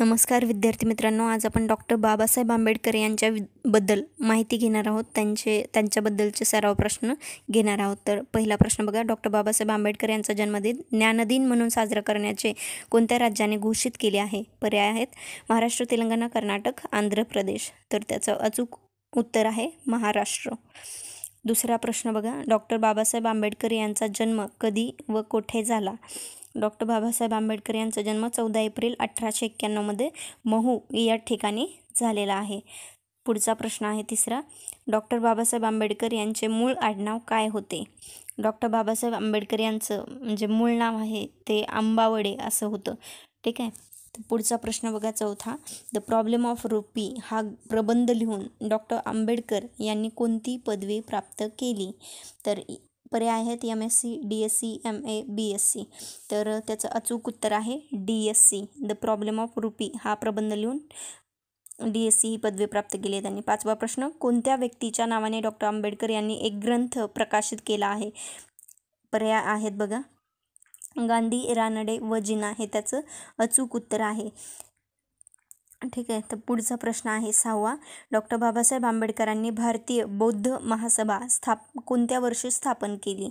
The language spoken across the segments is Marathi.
नमस्कार विद्यार्थी मित्रांनो आज आपण डॉक्टर बाबासाहेब आंबेडकर यांच्या बद्दल माहिती घेणार आहोत त्यांचे त्यांच्याबद्दलचे सराव प्रश्न घेणार आहोत तर पहिला प्रश्न बघा डॉक्टर बाबासाहेब आंबेडकर यांचा जन्मदिन ज्ञानदिन म्हणून साजरा करण्याचे कोणत्या राज्याने घोषित केले आहे पर्याय आहेत महाराष्ट्र तेलंगणा कर्नाटक आंध्र प्रदेश तर त्याचं अचूक उत्तर आहे महाराष्ट्र दुसरा प्रश्न बघा डॉक्टर बाबासाहेब आंबेडकर यांचा जन्म कधी व कोठे झाला डॉक्टर बाबासाहेब आंबेडकर यांचा जन्म चौदा एप्रिल अठराशे एक्क्याण्णवमध्ये महू या ठिकाणी झालेला आहे पुढचा प्रश्न आहे तिसरा डॉक्टर बाबासाहेब आंबेडकर यांचे मूळ आडनाव काय होते डॉक्टर बाबासाहेब आंबेडकर यांचं म्हणजे मूळ नाव आहे ते आंबावडे असं होतं ठीक आहे पुढचा प्रश्न बघा चौथा द प्रॉब्लेम ऑफ रुपी हा प्रबंध लिहून डॉक्टर आंबेडकर यांनी कोणती पदवी प्राप्त केली तर पर्याय आहेत M S C D S C M A B S C तर त्याचं अचूक उत्तर आहे D S C the problem of rupee हा प्रबंध लिहून डी एस सी ही पदवी प्राप्त केली आहे त्यांनी पाचवा प्रश्न कोणत्या व्यक्तीच्या नावाने डॉक्टर आंबेडकर यांनी एक ग्रंथ प्रकाशित केला आहे पर्याय आहेत बघा गांधी रानडे व जिना हे त्याचं अचूक उत्तर आहे ठीक आहे तर पुढचा प्रश्न आहे सहावा डॉक्टर बाबासाहेब आंबेडकरांनी भारतीय बौद्ध महासभा स्थाप कोणत्या वर्षी स्थापन केली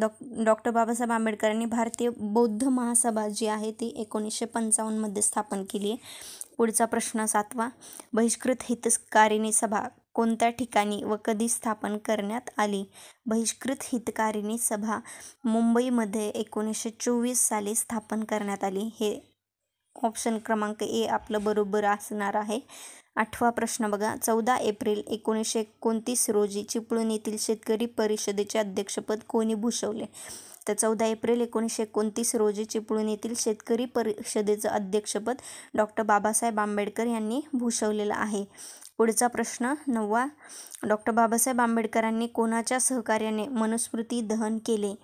डॉ डॉक्टर बाबासाहेब आंबेडकरांनी भारतीय बौद्ध महासभा जी आहे ती एकोणीसशे पंचावन्नमध्ये स्थापन केली आहे पुढचा प्रश्न सातवा बहिष्कृत हितकारिणी सभा कोणत्या ठिकाणी व कधी स्थापन करण्यात आली बहिष्कृत हितकारिणी सभा मुंबईमध्ये एकोणीसशे चोवीस साली स्थापन करण्यात आली हे ऑप्शन क्रमांक ए आपलं बरोबर असणार आहे आठवा प्रश्न बघा चौदा एप्रिल एकोणीसशे एकोणतीस रोजी चिपळूण येथील शेतकरी परिषदेचे अध्यक्षपद कोणी भूषवले तर चौदा एप्रिल एकोणीसशे एकोणतीस रोजी चिपळूण येथील शेतकरी परिषदेचं अध्यक्षपद डॉक्टर बाबासाहेब आंबेडकर यांनी भूषवलेलं आहे पुढचा प्रश्न नववा डॉक्टर बाबासाहेब आंबेडकरांनी कोणाच्या सहकार्याने मनुस्मृती दहन केले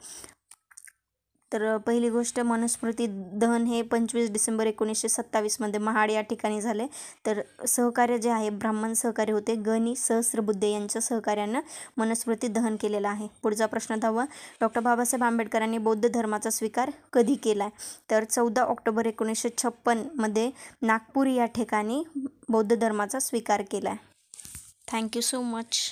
तर पहिली गोष्ट मनुस्मृती दहन हे पंचवीस डिसेंबर एकोणीसशे सत्तावीसमध्ये महाड या ठिकाणी झाले तर सहकार्य जे आहे ब्राह्मण सहकार्य होते गणी सहस्रबुद्धे यांच्या सहकार्यानं मनुस्मृती दहन केलेलं आहे पुढचा प्रश्न दहावा डॉक्टर बाबासाहेब आंबेडकरांनी बौद्ध धर्माचा स्वीकार कधी केला आहे तर चौदा ऑक्टोबर एकोणीसशे छप्पनमध्ये नागपूर या ठिकाणी बौद्ध धर्माचा स्वीकार केला आहे थँक्यू सो मच